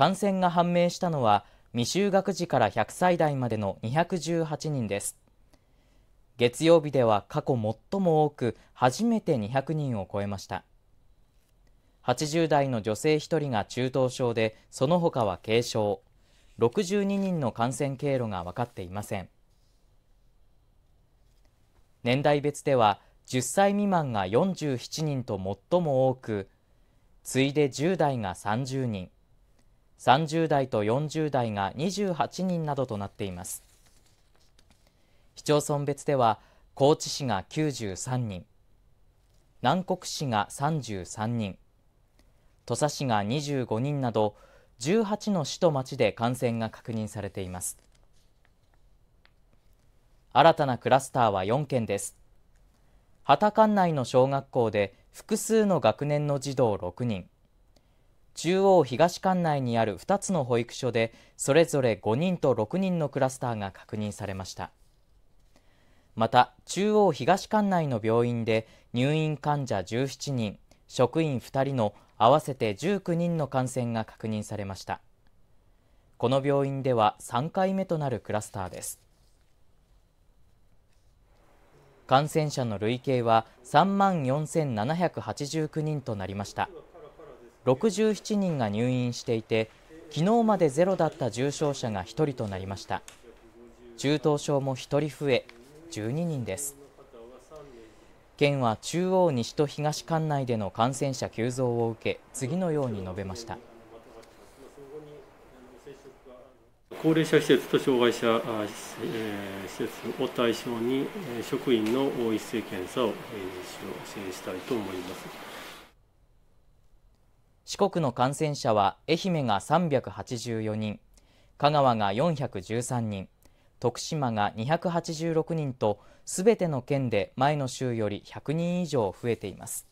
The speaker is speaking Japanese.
感染が判明したのは未就学児から100歳代までの218人です月曜日では過去最も多く初めて200人を超えました80代の女性1人が中等症でその他は軽症62人の感染経路が分かっていません年代別では10歳未満が47人と最も多く次いで10代が30人30代と40代が28人などとなっています市町村別では高知市が93人南国市が33人土佐市が25人など18の市と町で感染が確認されています新たなクラスターは4件です畑管内の小学校で複数の学年の児童6人中央東館内にある2つの保育所でそれぞれ5人と6人のクラスターが確認されましたまた中央東館内の病院で入院患者17人職員2人の合わせて19人の感染が確認されましたこの病院では3回目となるクラスターです感染者の累計は3万4789人となりました。67人が入院していて昨日までゼロだった重症者が1人となりました中等症も1人増え12人です県は中央西と東管内での感染者急増を受け次のように述べました高齢者施設と障害者施設を対象に職員の一斉検査を実施を支援したいと思います。四国の感染者は愛媛が384人香川が413人徳島が286人とすべての県で前の週より100人以上増えています